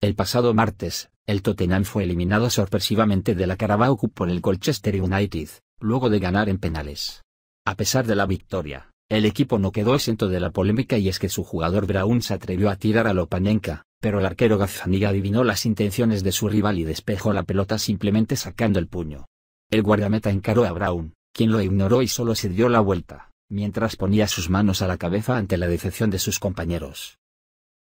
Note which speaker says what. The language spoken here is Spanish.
Speaker 1: El pasado martes, el Tottenham fue eliminado sorpresivamente de la Carabao Cup por el Colchester United, luego de ganar en penales. A pesar de la victoria, el equipo no quedó exento de la polémica y es que su jugador Brown se atrevió a tirar a Lopanenka, pero el arquero Gazzaniga adivinó las intenciones de su rival y despejó la pelota simplemente sacando el puño. El guardameta encaró a Brown, quien lo ignoró y solo se dio la vuelta, mientras ponía sus manos a la cabeza ante la decepción de sus compañeros.